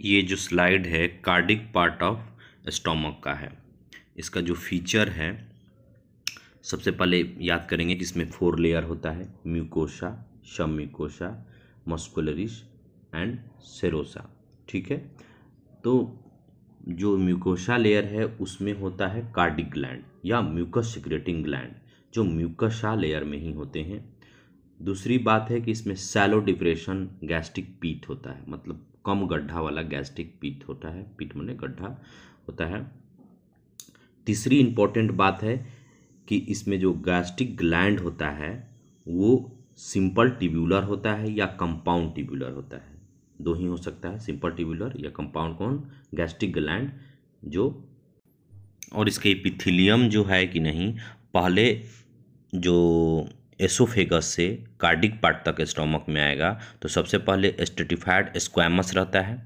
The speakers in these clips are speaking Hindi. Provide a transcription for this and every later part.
ये जो स्लाइड है कार्डिक पार्ट ऑफ स्टोमक का है इसका जो फीचर है सबसे पहले याद करेंगे कि इसमें फोर लेयर होता है mucosa submucosa muscularis and serosa ठीक है तो जो म्यूकोशा लेयर है उसमें होता है कार्डिक ग्लैंड या म्यूकस सिक्रेटिंग ग्लैंड जो म्यूकशा लेयर में ही होते हैं दूसरी बात है कि इसमें सैलो डिप्रेशन गैस्ट्रिक पीट होता है मतलब कम गड्ढा वाला गैस्ट्रिक पीट होता है पीट मैंने गड्ढा होता है तीसरी इंपॉर्टेंट बात है कि इसमें जो गैस्ट्रिक ग्लैंड होता है वो सिंपल टिब्यूलर होता है या कंपाउंड टिब्यूलर होता है दो ही हो सकता है सिंपल टिब्यूलर या कंपाउंड कौन गैस्ट्रिक ग्लैंड जो और इसके पिथिलियम जो है कि नहीं पहले जो एसोफेगस से कार्डिक पार्ट तक स्टोमक में आएगा तो सबसे पहले स्टेटिफाइड स्क्वामस रहता है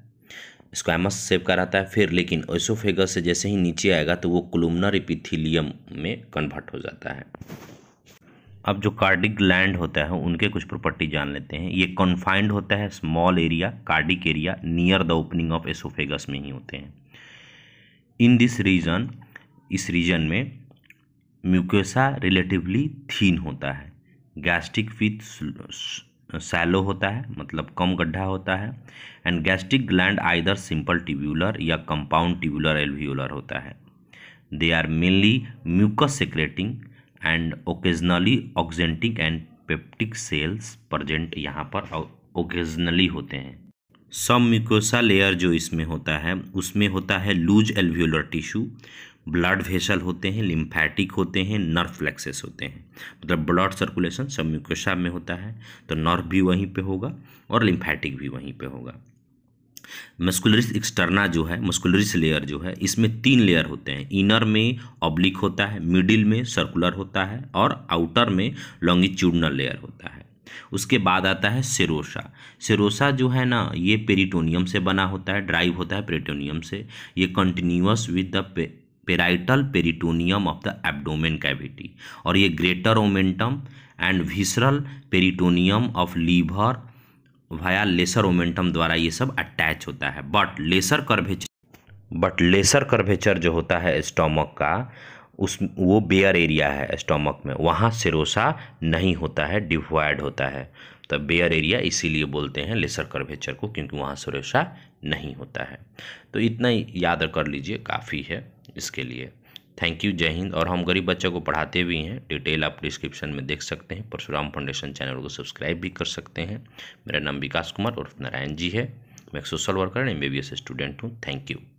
स्क्वामस सेप का रहता है फिर लेकिन एसोफेगस से जैसे ही नीचे आएगा तो वो कुलुमनर इपिथिलियम में कन्वर्ट हो जाता है अब जो कार्डिक ग्लैंड होता है उनके कुछ प्रॉपर्टी जान लेते हैं ये कन्फाइंड होता है small area cardiac area near the opening of oesophagus में ही होते हैं इन दिस रीजन इस रीजन में म्यूकोसा रिलेटिवली थीन होता है गैस्ट्रिक फीत सैलो होता है मतलब कम गड्ढा होता है and gastric gland either simple tubular या कंपाउंड ट्यूबुलर एल्व्यूलर होता है they are mainly mucus secreting and occasionally oxyntic and peptic cells present यहाँ पर ओकेजनली होते हैं सब म्यूकोसा लेयर जो इसमें होता है उसमें होता है loose alveolar tissue blood vessel होते हैं लिम्फैटिक होते हैं नर्व फ्लेक्सेस होते हैं मतलब ब्लड सर्कुलेशन सब म्यूकोसा में होता है तो नर्व भी वहीं पे होगा और लिम्फैटिक भी वहीं पे होगा मस्कुलरिस एक्सटर्ना जो है मस्कुलरिस लेयर जो है इसमें तीन लेयर होते हैं इनर में ऑब्लिक होता है मिडिल में सर्कुलर होता है और आउटर में लॉन्गिट्यूडनल लेयर होता है उसके बाद आता है सिरोसा सिरोसा जो है ना ये पेरिटोनियम से बना होता है ड्राइव होता है पेरिटोनियम से ये continuous with the parietal peritoneum of the abdomen cavity और ये greater omentum and visceral peritoneum of liver via lesser omentum द्वारा ये सब अटैच होता है but lesser curvature but lesser curvature जो होता है स्टोमक का उस वो बेयर एरिया है स्टोमक में वहाँ सिरोसा नहीं होता है डिवाइड होता है तो बेयर एरिया इसीलिए बोलते हैं लेसर कर्वेचर को क्योंकि वहाँ सिरोसा नहीं होता है तो इतना ही याद कर लीजिए काफ़ी है इसके लिए थैंक यू जय हिंद और हम गरीब बच्चों को पढ़ाते भी हैं डिटेल आप डिस्क्रिप्शन में देख सकते हैं परशुराम फाउंडेशन चैनल को सब्सक्राइब भी कर सकते हैं मेरा नाम विकास कुमार उर्फ नारायण जी है मैं एक social worker B S student हूँ थैंक यू